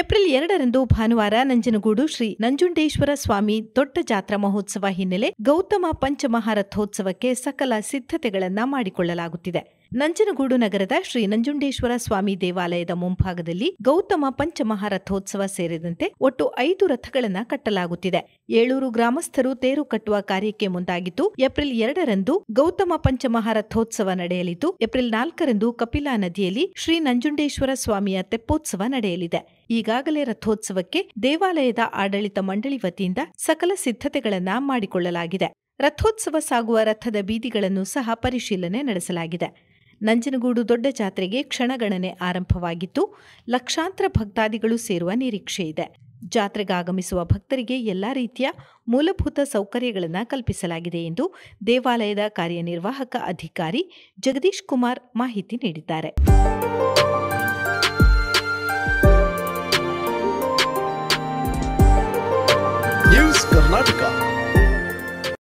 April ಎರಡರಂದು ಭಾನುವಾರ ನಂಜನಗೂಡು ಶ್ರೀ ನಂಜುಂಡೇಶ್ವರ ಸ್ವಾಮಿ ದೊಡ್ಡ ಜಾತ್ರಾ ಮಹೋತ್ಸವ ಹಿನ್ನೆಲೆ ಗೌತಮ ಪಂಚಮಹಾರಥೋತ್ಸವಕ್ಕೆ ಸಕಲ ಸಿದ್ಧತೆಗಳನ್ನು ಮಾಡಿಕೊಳ್ಳಲಾಗುತ್ತಿದೆ ನಂಜನಗೂಡು ನಗರದ ಶ್ರೀ ನಂಜುಂಡೇಶ್ವರ ಸ್ವಾಮಿ ದೇವಾಲಯದ ಮುಂಭಾಗದಲ್ಲಿ ಗೌತಮ ಪಂಚಮಹಾರಥೋತ್ಸವ ಸೇರಿದಂತೆ ಒಟ್ಟು ಐದು ರಥಗಳನ್ನು ಕಟ್ಟಲಾಗುತ್ತಿದೆ ಏಳೂರು ಗ್ರಾಮಸ್ಥರು ತೇರು ಕಟ್ಟುವ ಕಾರ್ಯಕ್ಕೆ ಮುಂದಾಗಿದ್ದು ಏಪ್ರಿಲ್ ಎರಡರಂದು ಗೌತಮ ಪಂಚಮಹಾರಥೋತ್ಸವ ನಡೆಯಲಿದ್ದು ಏಪ್ರಿಲ್ ನಾಲ್ಕರಂದು ಕಪಿಲಾ ನದಿಯಲ್ಲಿ ಶ್ರೀ ನಂಜುಂಡೇಶ್ವರ ಸ್ವಾಮಿಯ ತೆಪ್ಪೋತ್ಸವ ನಡೆಯಲಿದೆ ಈಗಾಗಲೇ ರಥೋತ್ಸವಕ್ಕೆ ದೇವಾಲಯದ ಆಡಳಿತ ಮಂಡಳಿ ವತಿಯಿಂದ ಸಕಲ ಸಿದ್ಧತೆಗಳನ್ನು ಮಾಡಿಕೊಳ್ಳಲಾಗಿದೆ ರಥೋತ್ಸವ ಸಾಗುವ ರಥದ ಬೀದಿಗಳನ್ನು ಸಹ ಪರಿಶೀಲನೆ ನಡೆಸಲಾಗಿದೆ ನಂಜನಗೂಡು ದೊಡ್ಡ ಜಾತ್ರೆಗೆ ಕ್ಷಣಗಣನೆ ಆರಂಭವಾಗಿದ್ದು ಲಕ್ಷಾಂತರ ಭಕ್ತಾದಿಗಳು ಸೇರುವ ನಿರೀಕ್ಷೆ ಇದೆ ಜಾತ್ರೆಗಾಗಮಿಸುವ ಭಕ್ತರಿಗೆ ಎಲ್ಲ ರೀತಿಯ ಮೂಲಭೂತ ಸೌಕರ್ಯಗಳನ್ನು ಕಲ್ಪಿಸಲಾಗಿದೆ ಎಂದು ದೇವಾಲಯದ ಕಾರ್ಯನಿರ್ವಾಹಕ ಅಧಿಕಾರಿ ಜಗದೀಶ್ ಕುಮಾರ್ ಮಾಹಿತಿ ನೀಡಿದ್ದಾರೆ ಕರ್ನಾಟಕ